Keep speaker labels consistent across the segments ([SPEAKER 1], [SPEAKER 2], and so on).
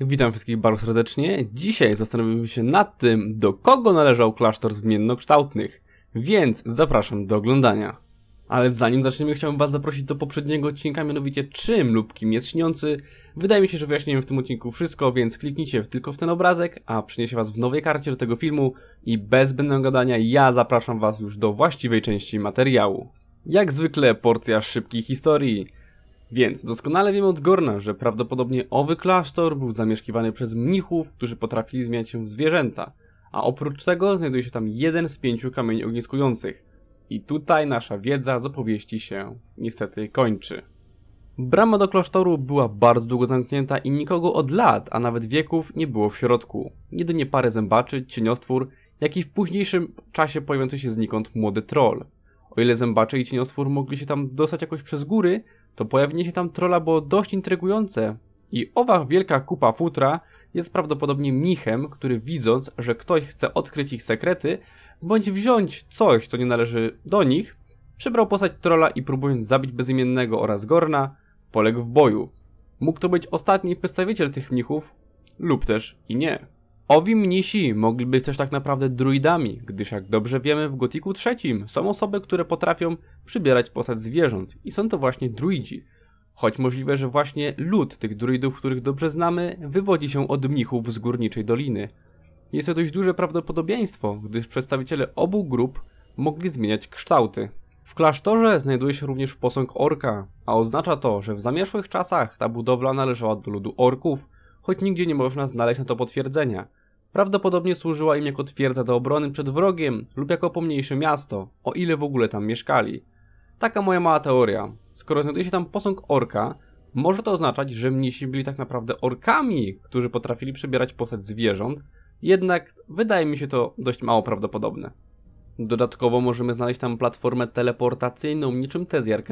[SPEAKER 1] Witam wszystkich bardzo serdecznie. Dzisiaj zastanowimy się nad tym, do kogo należał klasztor zmiennokształtnych, więc zapraszam do oglądania. Ale zanim zaczniemy, chciałbym Was zaprosić do poprzedniego odcinka, mianowicie czym lub kim jest śniący. Wydaje mi się, że wyjaśniłem w tym odcinku wszystko, więc kliknijcie tylko w ten obrazek, a przyniesie Was w nowej karcie do tego filmu i bez zbędnego gadania ja zapraszam Was już do właściwej części materiału. Jak zwykle porcja szybkiej historii. Więc doskonale wiemy od Gorna, że prawdopodobnie owy klasztor był zamieszkiwany przez mnichów, którzy potrafili zmieniać się w zwierzęta, a oprócz tego znajduje się tam jeden z pięciu kamieni ogniskujących. I tutaj nasza wiedza z opowieści się niestety kończy. Brama do klasztoru była bardzo długo zamknięta i nikogo od lat, a nawet wieków nie było w środku. Jedynie parę zębaczy, cieniostwór, jak i w późniejszym czasie pojawiający się znikąd młody troll. O ile zębacze i cieniostwór mogli się tam dostać jakoś przez góry, to pojawienie się tam trola było dość intrygujące i owa wielka kupa futra jest prawdopodobnie mnichem, który widząc, że ktoś chce odkryć ich sekrety, bądź wziąć coś, co nie należy do nich, przybrał postać trola i próbując zabić bezimiennego oraz Gorna, poległ w boju. Mógł to być ostatni przedstawiciel tych mnichów lub też i nie. Owi mnisi mogliby być też tak naprawdę druidami, gdyż jak dobrze wiemy w Gotiku III są osoby, które potrafią przybierać postać zwierząt i są to właśnie druidzi. Choć możliwe, że właśnie lud tych druidów, których dobrze znamy, wywodzi się od mnichów z Górniczej Doliny. Jest to dość duże prawdopodobieństwo, gdyż przedstawiciele obu grup mogli zmieniać kształty. W klasztorze znajduje się również posąg orka, a oznacza to, że w zamierzchłych czasach ta budowla należała do ludu orków, choć nigdzie nie można znaleźć na to potwierdzenia. Prawdopodobnie służyła im jako twierdza do obrony przed wrogiem lub jako pomniejsze miasto, o ile w ogóle tam mieszkali. Taka moja mała teoria. Skoro znajduje się tam posąg orka, może to oznaczać, że mnisi byli tak naprawdę orkami, którzy potrafili przebierać postać zwierząt, jednak wydaje mi się to dość mało prawdopodobne. Dodatkowo możemy znaleźć tam platformę teleportacyjną niczym te z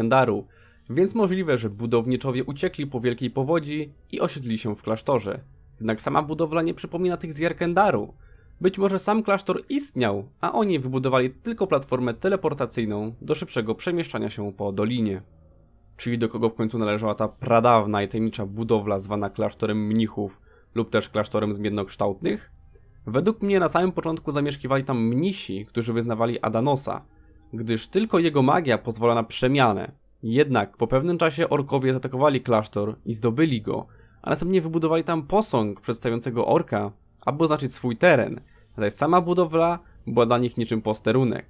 [SPEAKER 1] więc możliwe, że budowniczowie uciekli po wielkiej powodzi i osiedli się w klasztorze jednak sama budowla nie przypomina tych z Jarkendaru. Być może sam klasztor istniał, a oni wybudowali tylko platformę teleportacyjną do szybszego przemieszczania się po dolinie. Czyli do kogo w końcu należała ta pradawna i tajemnicza budowla zwana klasztorem mnichów lub też klasztorem zmiennokształtnych? Według mnie na samym początku zamieszkiwali tam mnisi, którzy wyznawali Adanosa, gdyż tylko jego magia pozwala na przemianę. Jednak po pewnym czasie orkowie zaatakowali klasztor i zdobyli go, a następnie wybudowali tam posąg przedstawiającego orka, aby oznaczyć swój teren. Zaś sama budowla była dla nich niczym posterunek.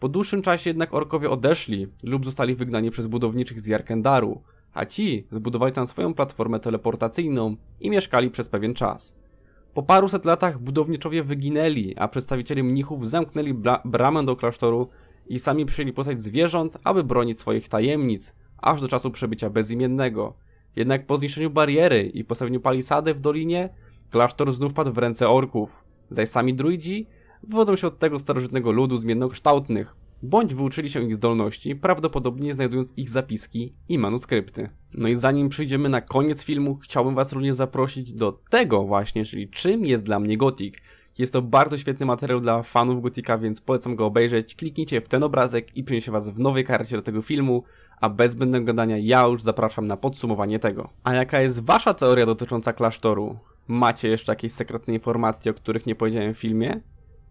[SPEAKER 1] Po dłuższym czasie jednak orkowie odeszli lub zostali wygnani przez budowniczych z Jarkendaru, a ci zbudowali tam swoją platformę teleportacyjną i mieszkali przez pewien czas. Po paruset latach budowniczowie wyginęli, a przedstawiciele mnichów zamknęli bramę do klasztoru i sami przyjęli postać zwierząt, aby bronić swoich tajemnic, aż do czasu przebycia bezimiennego. Jednak po zniszczeniu bariery i postawieniu palisady w dolinie, klasztor znów padł w ręce orków. Zaś sami druidzi wywodzą się od tego starożytnego ludu zmiennokształtnych, bądź wyuczyli się ich zdolności, prawdopodobnie znajdując ich zapiski i manuskrypty. No i zanim przyjdziemy na koniec filmu, chciałbym Was również zaprosić do tego właśnie, czyli czym jest dla mnie Gothic. Jest to bardzo świetny materiał dla fanów Gotika, więc polecam go obejrzeć. Kliknijcie w ten obrazek i przeniesie Was w nowej karcie do tego filmu a bez zbędnego gadania ja już zapraszam na podsumowanie tego. A jaka jest wasza teoria dotycząca klasztoru? Macie jeszcze jakieś sekretne informacje, o których nie powiedziałem w filmie?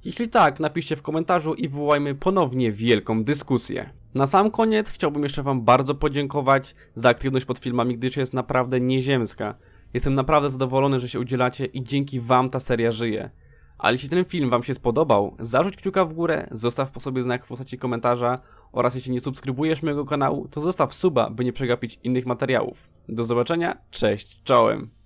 [SPEAKER 1] Jeśli tak, napiszcie w komentarzu i wywołajmy ponownie wielką dyskusję. Na sam koniec chciałbym jeszcze Wam bardzo podziękować za aktywność pod filmami, gdyż jest naprawdę nieziemska. Jestem naprawdę zadowolony, że się udzielacie i dzięki Wam ta seria żyje. Ale jeśli ten film Wam się spodobał, zarzuć kciuka w górę, zostaw po sobie znak w postaci komentarza oraz jeśli nie subskrybujesz mojego kanału, to zostaw suba, by nie przegapić innych materiałów. Do zobaczenia, cześć, czołem!